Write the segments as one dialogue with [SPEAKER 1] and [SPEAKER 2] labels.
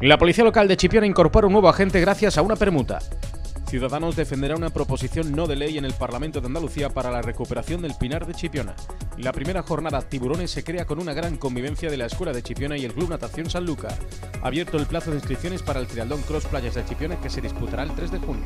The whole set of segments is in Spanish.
[SPEAKER 1] La policía local de Chipiona incorpora un nuevo agente gracias a una permuta. Ciudadanos defenderá una proposición no de ley en el Parlamento de Andalucía para la recuperación del Pinar de Chipiona. La primera jornada Tiburones se crea con una gran convivencia de la Escuela de Chipiona y el Club Natación San Luca. Abierto el plazo de inscripciones para el Trialdón Cross Playas de Chipiona que se disputará el 3 de junio.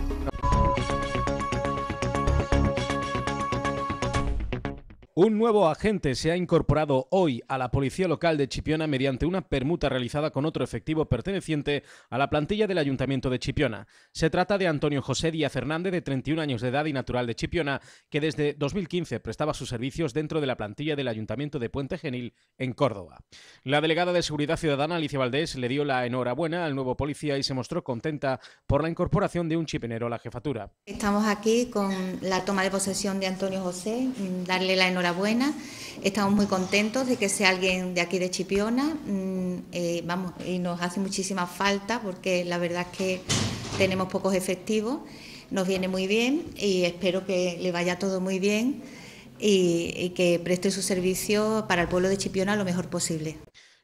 [SPEAKER 1] Un nuevo agente se ha incorporado hoy a la policía local de Chipiona mediante una permuta realizada con otro efectivo perteneciente a la plantilla del Ayuntamiento de Chipiona. Se trata de Antonio José Díaz Fernández de 31 años de edad y natural de Chipiona, que desde 2015 prestaba sus servicios dentro de la plantilla del Ayuntamiento de Puente Genil, en Córdoba. La delegada de Seguridad Ciudadana, Alicia Valdés, le dio la enhorabuena al nuevo policía y se mostró contenta por la incorporación de un chipenero a la jefatura.
[SPEAKER 2] Estamos aquí con la toma de posesión de Antonio José, mm, darle la enhorabuena buena Estamos muy contentos de que sea alguien de aquí de Chipiona mm, eh, vamos, y nos hace muchísima falta porque la verdad es que tenemos pocos efectivos. Nos viene muy bien y espero que le vaya todo muy bien y que preste su servicio para el pueblo de Chipiona lo mejor posible.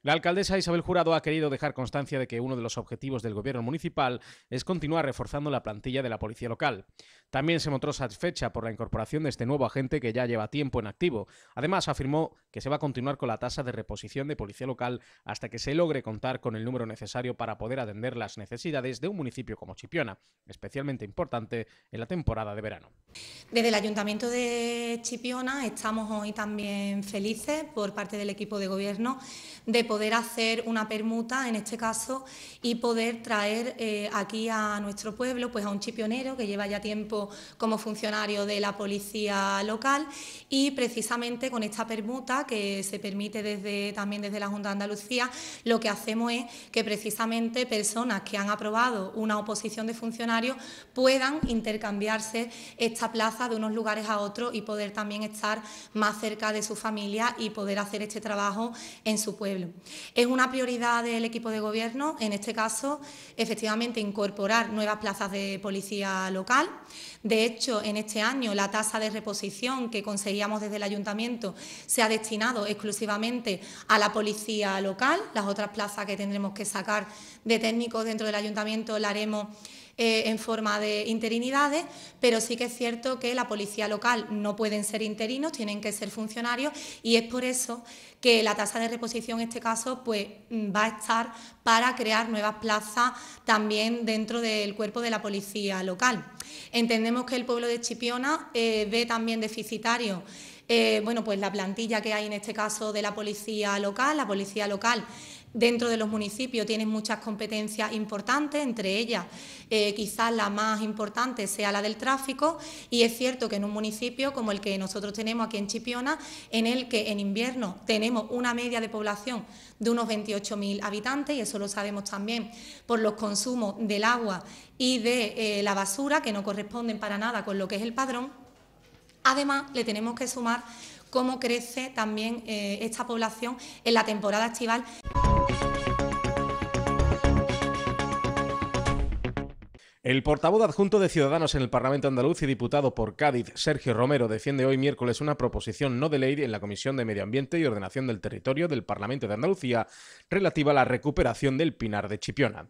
[SPEAKER 1] La alcaldesa Isabel Jurado ha querido dejar constancia de que uno de los objetivos del gobierno municipal es continuar reforzando la plantilla de la policía local. También se mostró satisfecha por la incorporación de este nuevo agente que ya lleva tiempo en activo. Además, afirmó que se va a continuar con la tasa de reposición de policía local hasta que se logre contar con el número necesario para poder atender las necesidades de un municipio como Chipiona, especialmente importante en la temporada de verano.
[SPEAKER 2] Desde el Ayuntamiento de Chipiona estamos hoy también felices por parte del equipo de gobierno de poder poder hacer una permuta, en este caso, y poder traer eh, aquí a nuestro pueblo pues, a un chipionero que lleva ya tiempo como funcionario de la policía local y precisamente con esta permuta que se permite desde, también desde la Junta de Andalucía, lo que hacemos es que precisamente personas que han aprobado una oposición de funcionarios puedan intercambiarse esta plaza de unos lugares a otros y poder también estar más cerca de su familia y poder hacer este trabajo en su pueblo. Es una prioridad del equipo de gobierno, en este caso, efectivamente, incorporar nuevas plazas de policía local. De hecho, en este año la tasa de reposición que conseguíamos desde el ayuntamiento se ha destinado exclusivamente a la policía local. Las otras plazas que tendremos que sacar de técnicos dentro del ayuntamiento la haremos eh, en forma de interinidades, pero sí que es cierto que la policía local no pueden ser interinos, tienen que ser funcionarios y es por eso que la tasa de reposición en este caso pues, mm, va a estar para crear nuevas plazas también dentro del cuerpo de la policía local. Entendemos que el pueblo de Chipiona eh, ve también deficitario eh, bueno, pues la plantilla que hay en este caso de la policía local. La policía local Dentro de los municipios tienen muchas competencias importantes, entre ellas eh, quizás la más importante sea la del tráfico y es cierto que en un municipio como el que nosotros tenemos aquí en Chipiona, en el que en invierno tenemos una media de población de unos 28.000 habitantes y eso lo sabemos también por los consumos del agua y de eh, la basura que no corresponden para nada con lo que es el padrón. Además, le tenemos que sumar cómo crece también eh, esta población en la temporada estival.
[SPEAKER 1] El portavoz adjunto de Ciudadanos en el Parlamento andaluz y diputado por Cádiz, Sergio Romero, defiende hoy miércoles una proposición no de ley en la Comisión de Medio Ambiente y Ordenación del Territorio del Parlamento de Andalucía relativa a la recuperación del Pinar de Chipiona.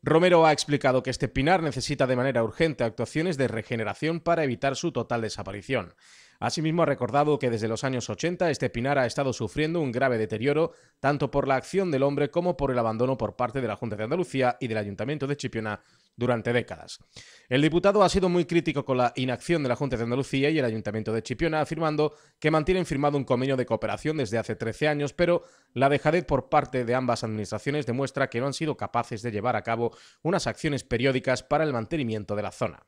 [SPEAKER 1] Romero ha explicado que este pinar necesita de manera urgente actuaciones de regeneración para evitar su total desaparición. Asimismo, ha recordado que desde los años 80 este pinar ha estado sufriendo un grave deterioro, tanto por la acción del hombre como por el abandono por parte de la Junta de Andalucía y del Ayuntamiento de Chipiona durante décadas. El diputado ha sido muy crítico con la inacción de la Junta de Andalucía y el Ayuntamiento de Chipiona, afirmando que mantienen firmado un convenio de cooperación desde hace 13 años, pero la dejadez por parte de ambas administraciones demuestra que no han sido capaces de llevar a cabo unas acciones periódicas para el mantenimiento de la zona.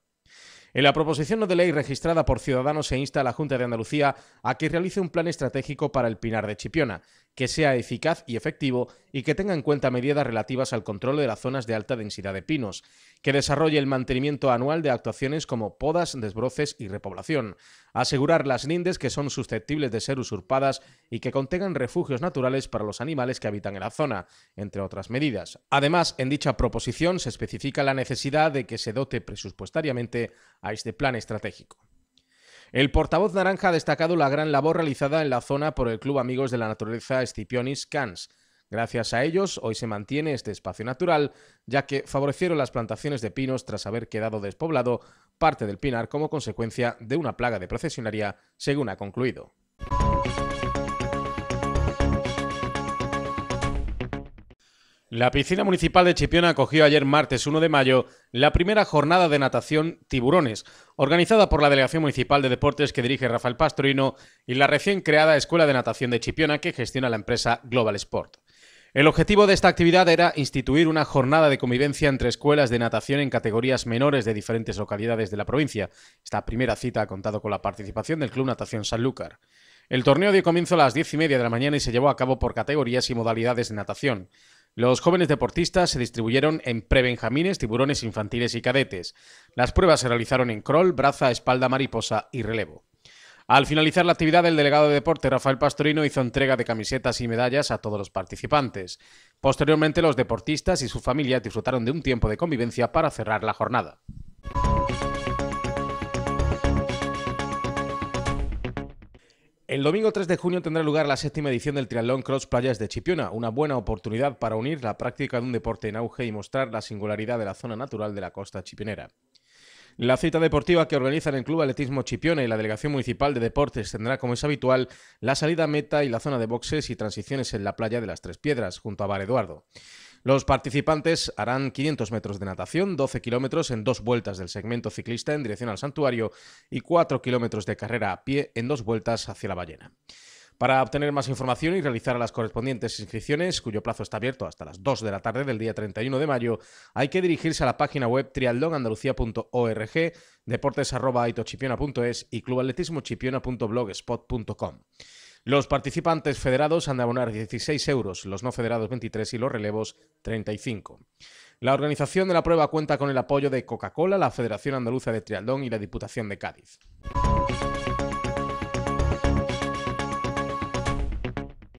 [SPEAKER 1] En la proposición de ley registrada por Ciudadanos se insta a la Junta de Andalucía a que realice un plan estratégico para el Pinar de Chipiona que sea eficaz y efectivo y que tenga en cuenta medidas relativas al control de las zonas de alta densidad de pinos, que desarrolle el mantenimiento anual de actuaciones como podas, desbroces y repoblación, asegurar las lindes que son susceptibles de ser usurpadas y que contengan refugios naturales para los animales que habitan en la zona, entre otras medidas. Además, en dicha proposición se especifica la necesidad de que se dote presupuestariamente a este plan estratégico. El portavoz naranja ha destacado la gran labor realizada en la zona por el Club Amigos de la Naturaleza Scipionis Cans. Gracias a ellos, hoy se mantiene este espacio natural, ya que favorecieron las plantaciones de pinos tras haber quedado despoblado parte del pinar como consecuencia de una plaga de procesionaria, según ha concluido. La piscina municipal de Chipiona acogió ayer martes 1 de mayo la primera jornada de natación Tiburones, organizada por la Delegación Municipal de Deportes que dirige Rafael Pastorino y la recién creada Escuela de Natación de Chipiona que gestiona la empresa Global Sport. El objetivo de esta actividad era instituir una jornada de convivencia entre escuelas de natación en categorías menores de diferentes localidades de la provincia. Esta primera cita ha contado con la participación del Club Natación Sanlúcar. El torneo dio comienzo a las diez y media de la mañana y se llevó a cabo por categorías y modalidades de natación. Los jóvenes deportistas se distribuyeron en prebenjamines, tiburones infantiles y cadetes. Las pruebas se realizaron en crawl, braza, espalda, mariposa y relevo. Al finalizar la actividad, el delegado de deporte Rafael Pastorino hizo entrega de camisetas y medallas a todos los participantes. Posteriormente, los deportistas y su familia disfrutaron de un tiempo de convivencia para cerrar la jornada. El domingo 3 de junio tendrá lugar la séptima edición del Triatlón Cross Playas de Chipiona, una buena oportunidad para unir la práctica de un deporte en auge y mostrar la singularidad de la zona natural de la costa chipionera. La cita deportiva que organizan el Club Atletismo Chipiona y la Delegación Municipal de Deportes tendrá, como es habitual, la salida meta y la zona de boxes y transiciones en la playa de las Tres Piedras, junto a Bar Eduardo. Los participantes harán 500 metros de natación, 12 kilómetros en dos vueltas del segmento ciclista en dirección al santuario y 4 kilómetros de carrera a pie en dos vueltas hacia la ballena. Para obtener más información y realizar las correspondientes inscripciones, cuyo plazo está abierto hasta las 2 de la tarde del día 31 de mayo, hay que dirigirse a la página web trialdonandalucía.org, deportes.aitochipiona.es y clubatletismochipiona.blogspot.com. Los participantes federados han de abonar 16 euros, los no federados 23 y los relevos 35. La organización de la prueba cuenta con el apoyo de Coca-Cola, la Federación Andaluza de Trialdón y la Diputación de Cádiz.